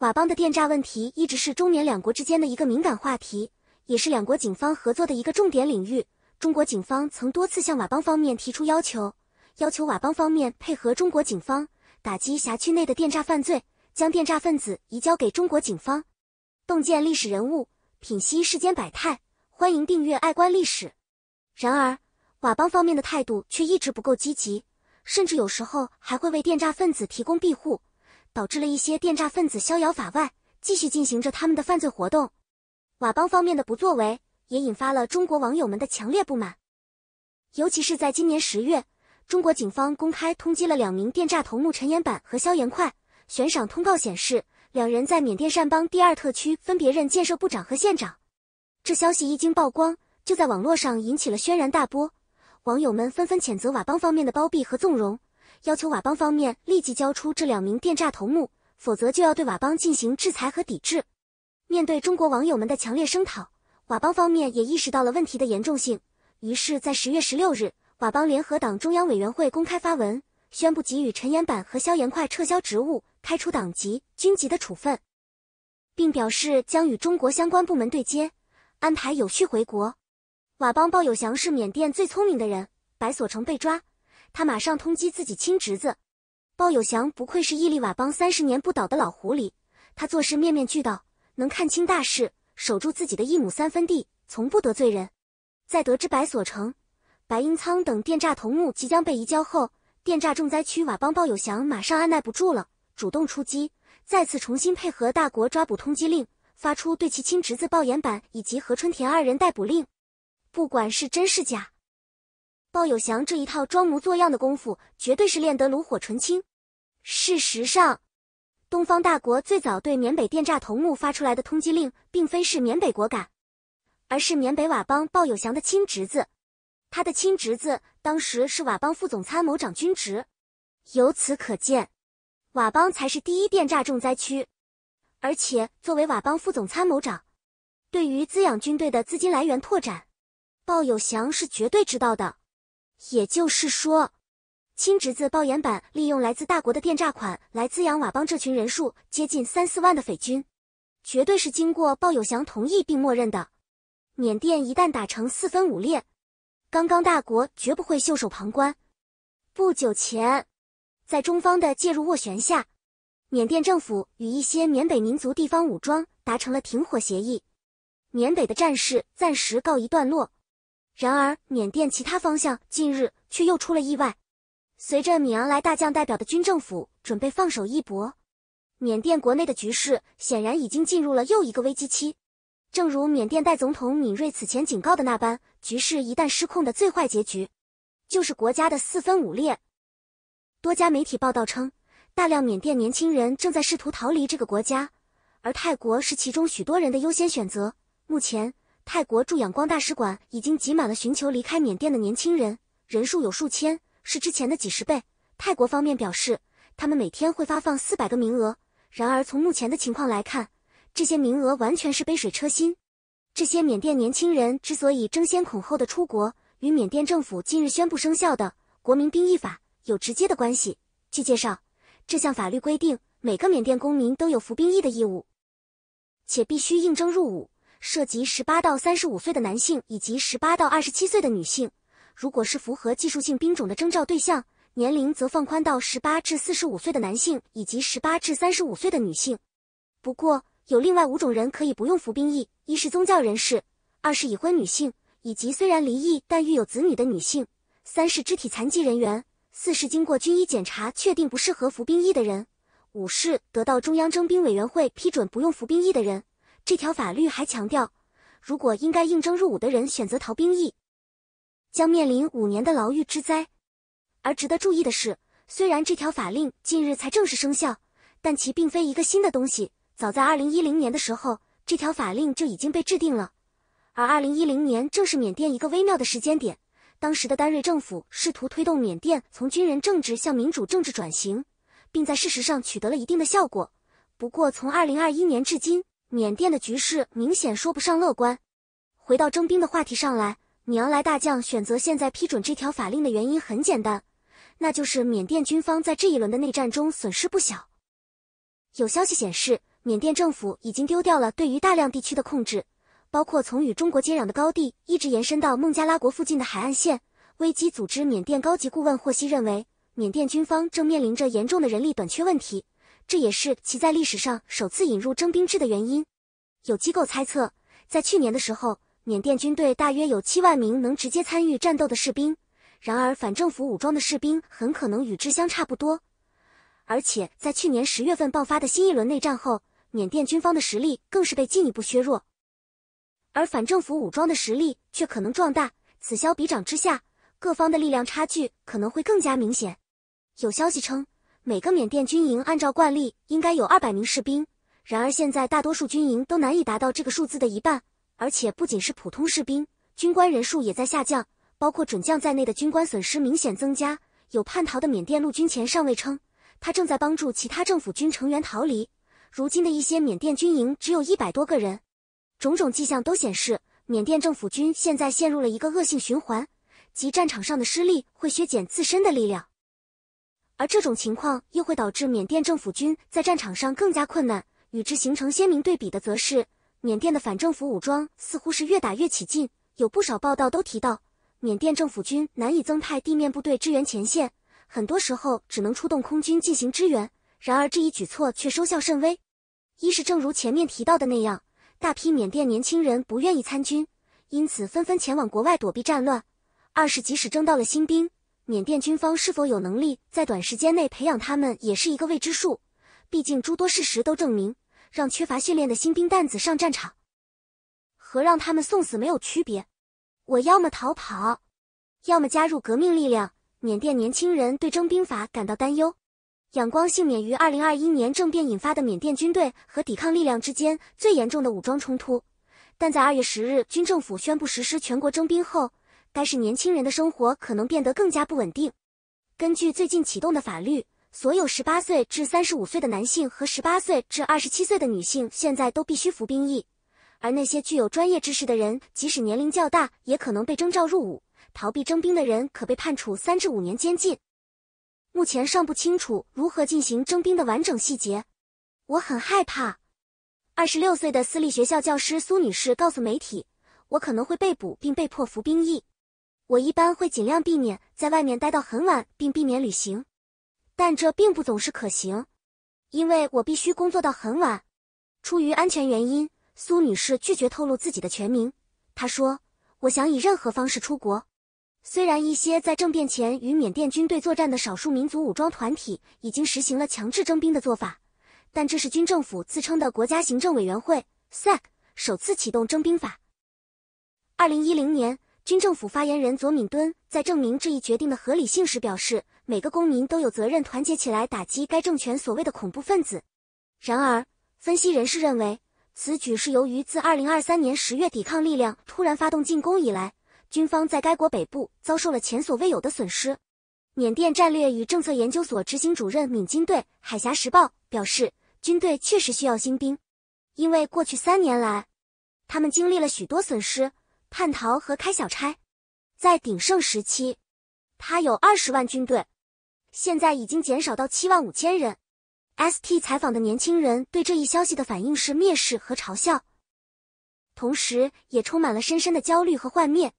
佤邦的电诈问题一直是中缅两国之间的一个敏感话题，也是两国警方合作的一个重点领域。中国警方曾多次向佤邦方面提出要求，要求佤邦方面配合中国警方打击辖区内的电诈犯罪，将电诈分子移交给中国警方。洞见历史人物，品析世间百态，欢迎订阅《爱观历史》。然而，佤邦方面的态度却一直不够积极，甚至有时候还会为电诈分子提供庇护。导致了一些电诈分子逍遥法外，继续进行着他们的犯罪活动。佤邦方面的不作为也引发了中国网友们的强烈不满。尤其是在今年十月，中国警方公开通缉了两名电诈头目陈延板和肖延快。悬赏通告显示，两人在缅甸善邦第二特区分别任建设部长和县长。这消息一经曝光，就在网络上引起了轩然大波，网友们纷纷谴责佤邦方面的包庇和纵容。要求佤邦方面立即交出这两名电诈头目，否则就要对佤邦进行制裁和抵制。面对中国网友们的强烈声讨，佤邦方面也意识到了问题的严重性，于是，在十月十六日，佤邦联合党中央委员会公开发文，宣布给予陈岩板和肖岩快撤销职务、开除党籍、军籍的处分，并表示将与中国相关部门对接，安排有序回国。佤邦鲍友祥是缅甸最聪明的人，白所成被抓。他马上通缉自己亲侄子，鲍有祥不愧是屹立瓦邦三十年不倒的老狐狸，他做事面面俱到，能看清大事，守住自己的一亩三分地，从不得罪人。在得知白所成、白英仓等电诈头目即将被移交后，电诈重灾区瓦邦鲍有祥马上按耐不住了，主动出击，再次重新配合大国抓捕通缉令，发出对其亲侄子鲍岩板以及何春田二人逮捕令。不管是真是假。鲍有祥这一套装模作样的功夫，绝对是练得炉火纯青。事实上，东方大国最早对缅北电诈头目发出来的通缉令，并非是缅北果敢，而是缅北佤邦鲍有祥的亲侄子。他的亲侄子当时是佤邦副总参谋长军职，由此可见，佤邦才是第一电诈重灾区。而且，作为佤邦副总参谋长，对于滋养军队的资金来源拓展，鲍有祥是绝对知道的。也就是说，亲侄子鲍岩板利用来自大国的电诈款来滋养佤邦这群人数接近三四万的匪军，绝对是经过鲍友祥同意并默认的。缅甸一旦打成四分五裂，刚刚大国绝不会袖手旁观。不久前，在中方的介入斡旋下，缅甸政府与一些缅北民族地方武装达成了停火协议，缅北的战事暂时告一段落。然而，缅甸其他方向近日却又出了意外。随着米昂莱大将代表的军政府准备放手一搏，缅甸国内的局势显然已经进入了又一个危机期。正如缅甸代总统敏锐此前警告的那般，局势一旦失控的最坏结局，就是国家的四分五裂。多家媒体报道称，大量缅甸年轻人正在试图逃离这个国家，而泰国是其中许多人的优先选择。目前。泰国驻仰光大使馆已经挤满了寻求离开缅甸的年轻人，人数有数千，是之前的几十倍。泰国方面表示，他们每天会发放四百个名额。然而，从目前的情况来看，这些名额完全是杯水车薪。这些缅甸年轻人之所以争先恐后的出国，与缅甸政府近日宣布生效的《国民兵役法》有直接的关系。据介绍，这项法律规定，每个缅甸公民都有服兵役的义务，且必须应征入伍。涉及十八到三十五岁的男性以及十八到二十七岁的女性。如果是符合技术性兵种的征召对象，年龄则放宽到十八至四十五岁的男性以及十八至三十五岁的女性。不过，有另外五种人可以不用服兵役：一是宗教人士，二是已婚女性以及虽然离异但育有子女的女性；三是肢体残疾人员；四是经过军医检查确定不适合服兵役的人；五是得到中央征兵委员会批准不用服兵役的人。这条法律还强调，如果应该应征入伍的人选择逃兵役，将面临五年的牢狱之灾。而值得注意的是，虽然这条法令近日才正式生效，但其并非一个新的东西。早在二零一零年的时候，这条法令就已经被制定了。而二零一零年正是缅甸一个微妙的时间点，当时的丹瑞政府试图推动缅甸从军人政治向民主政治转型，并在事实上取得了一定的效果。不过，从二零二一年至今，缅甸的局势明显说不上乐观。回到征兵的话题上来，米昂莱大将选择现在批准这条法令的原因很简单，那就是缅甸军方在这一轮的内战中损失不小。有消息显示，缅甸政府已经丢掉了对于大量地区的控制，包括从与中国接壤的高地一直延伸到孟加拉国附近的海岸线。危机组织缅甸高级顾问霍希认为，缅甸军方正面临着严重的人力短缺问题。这也是其在历史上首次引入征兵制的原因。有机构猜测，在去年的时候，缅甸军队大约有七万名能直接参与战斗的士兵，然而反政府武装的士兵很可能与之相差不多。而且在去年十月份爆发的新一轮内战后，缅甸军方的实力更是被进一步削弱，而反政府武装的实力却可能壮大。此消彼长之下，各方的力量差距可能会更加明显。有消息称。每个缅甸军营按照惯例应该有二百名士兵，然而现在大多数军营都难以达到这个数字的一半，而且不仅是普通士兵，军官人数也在下降，包括准将在内的军官损失明显增加。有叛逃的缅甸陆军前上尉称，他正在帮助其他政府军成员逃离。如今的一些缅甸军营只有一百多个人，种种迹象都显示，缅甸政府军现在陷入了一个恶性循环，即战场上的失利会削减自身的力量。而这种情况又会导致缅甸政府军在战场上更加困难。与之形成鲜明对比的，则是缅甸的反政府武装似乎是越打越起劲。有不少报道都提到，缅甸政府军难以增派地面部队支援前线，很多时候只能出动空军进行支援。然而这一举措却收效甚微。一是正如前面提到的那样，大批缅甸年轻人不愿意参军，因此纷纷前往国外躲避战乱；二是即使征到了新兵。缅甸军方是否有能力在短时间内培养他们，也是一个未知数。毕竟，诸多事实都证明，让缺乏训练的新兵蛋子上战场，和让他们送死没有区别。我要么逃跑，要么加入革命力量。缅甸年轻人对征兵法感到担忧。仰光幸免于二零二一年政变引发的缅甸军队和抵抗力量之间最严重的武装冲突，但在二月十日军政府宣布实施全国征兵后。该是年轻人的生活可能变得更加不稳定。根据最近启动的法律，所有十八岁至三十五岁的男性和十八岁至二十七岁的女性现在都必须服兵役。而那些具有专业知识的人，即使年龄较大，也可能被征召入伍。逃避征兵的人可被判处三至五年监禁。目前尚不清楚如何进行征兵的完整细节。我很害怕。二十六岁的私立学校教师苏女士告诉媒体：“我可能会被捕并被迫服兵役。”我一般会尽量避免在外面待到很晚，并避免旅行，但这并不总是可行，因为我必须工作到很晚。出于安全原因，苏女士拒绝透露自己的全名。她说：“我想以任何方式出国。”虽然一些在政变前与缅甸军队作战的少数民族武装团体已经实行了强制征兵的做法，但这是军政府自称的国家行政委员会 （SEC） 首次启动征兵法。二零一零年。军政府发言人佐敏敦在证明这一决定的合理性时表示：“每个公民都有责任团结起来，打击该政权所谓的恐怖分子。”然而，分析人士认为此举是由于自2023年10月抵抗力量突然发动进攻以来，军方在该国北部遭受了前所未有的损失。缅甸战略与政策研究所执行主任敏金对《海峡时报》表示：“军队确实需要新兵，因为过去三年来，他们经历了许多损失。”叛逃和开小差，在鼎盛时期，他有二十万军队，现在已经减少到七万五千人。S T 采访的年轻人对这一消息的反应是蔑视和嘲笑，同时也充满了深深的焦虑和幻灭。